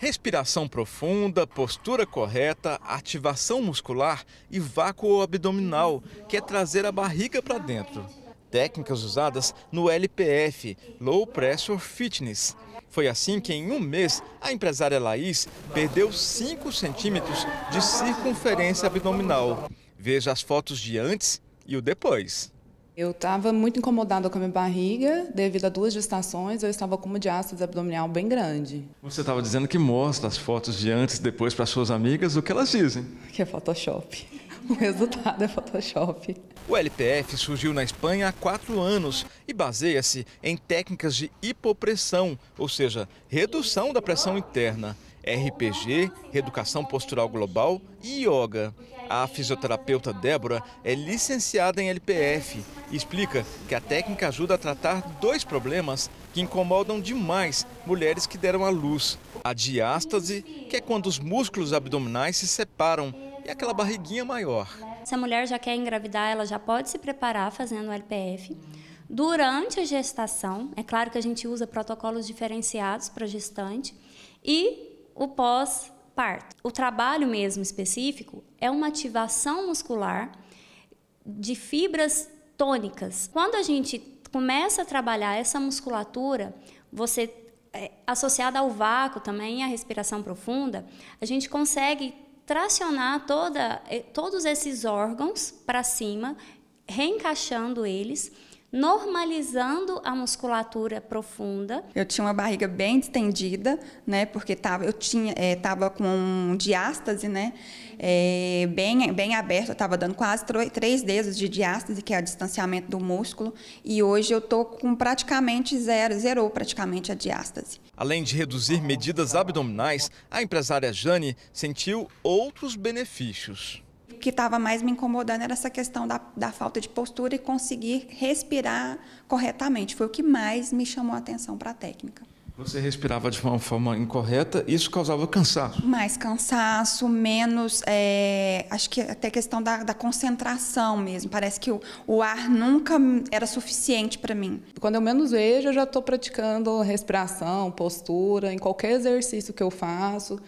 Respiração profunda, postura correta, ativação muscular e vácuo abdominal, que é trazer a barriga para dentro. Técnicas usadas no LPF, Low Pressure Fitness. Foi assim que em um mês a empresária Laís perdeu 5 centímetros de circunferência abdominal. Veja as fotos de antes e o depois. Eu estava muito incomodada com a minha barriga, devido a duas gestações, eu estava com uma diástase abdominal bem grande. Você estava dizendo que mostra as fotos de antes e depois para suas amigas, o que elas dizem? Que é Photoshop. O resultado é Photoshop. O LPF surgiu na Espanha há quatro anos e baseia-se em técnicas de hipopressão, ou seja, redução da pressão interna. RPG, Reeducação Postural Global e Yoga. A fisioterapeuta Débora é licenciada em LPF e explica que a técnica ajuda a tratar dois problemas que incomodam demais mulheres que deram à luz: a diástase, que é quando os músculos abdominais se separam, e aquela barriguinha maior. Se a mulher já quer engravidar, ela já pode se preparar fazendo o LPF. Durante a gestação, é claro que a gente usa protocolos diferenciados para gestante e o pós-parto. O trabalho mesmo específico é uma ativação muscular de fibras tônicas. Quando a gente começa a trabalhar essa musculatura, você é, associada ao vácuo também, à respiração profunda, a gente consegue tracionar toda, eh, todos esses órgãos para cima, reencaixando eles normalizando a musculatura profunda. Eu tinha uma barriga bem distendida, né? Porque tava, eu tinha, é, tava com diástase, né? É, bem, bem aberto, eu tava dando quase três dedos de diástase, que é o distanciamento do músculo, e hoje eu tô com praticamente zero, zerou praticamente a diástase. Além de reduzir medidas abdominais, a empresária Jane sentiu outros benefícios que estava mais me incomodando era essa questão da, da falta de postura e conseguir respirar corretamente. Foi o que mais me chamou a atenção para a técnica. Você respirava de uma forma incorreta, isso causava cansaço. Mais cansaço, menos. É, acho que até questão da, da concentração mesmo. Parece que o, o ar nunca era suficiente para mim. Quando eu menos vejo, eu já estou praticando respiração, postura, em qualquer exercício que eu faço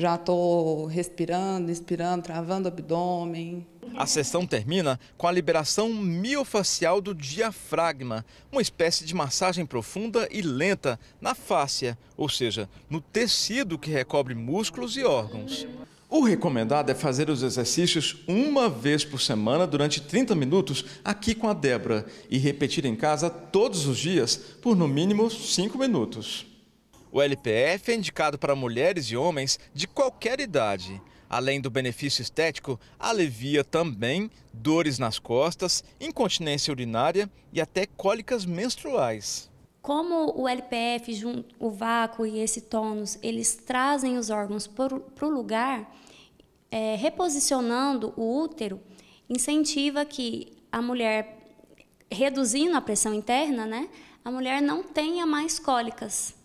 já estou respirando, inspirando, travando o abdômen. A sessão termina com a liberação miofacial do diafragma, uma espécie de massagem profunda e lenta na fáscia, ou seja, no tecido que recobre músculos e órgãos. O recomendado é fazer os exercícios uma vez por semana durante 30 minutos aqui com a Débora e repetir em casa todos os dias por no mínimo 5 minutos. O LPF é indicado para mulheres e homens de qualquer idade. Além do benefício estético, alivia também dores nas costas, incontinência urinária e até cólicas menstruais. Como o LPF, o vácuo e esse tônus, eles trazem os órgãos para o lugar, é, reposicionando o útero, incentiva que a mulher, reduzindo a pressão interna, né, a mulher não tenha mais cólicas.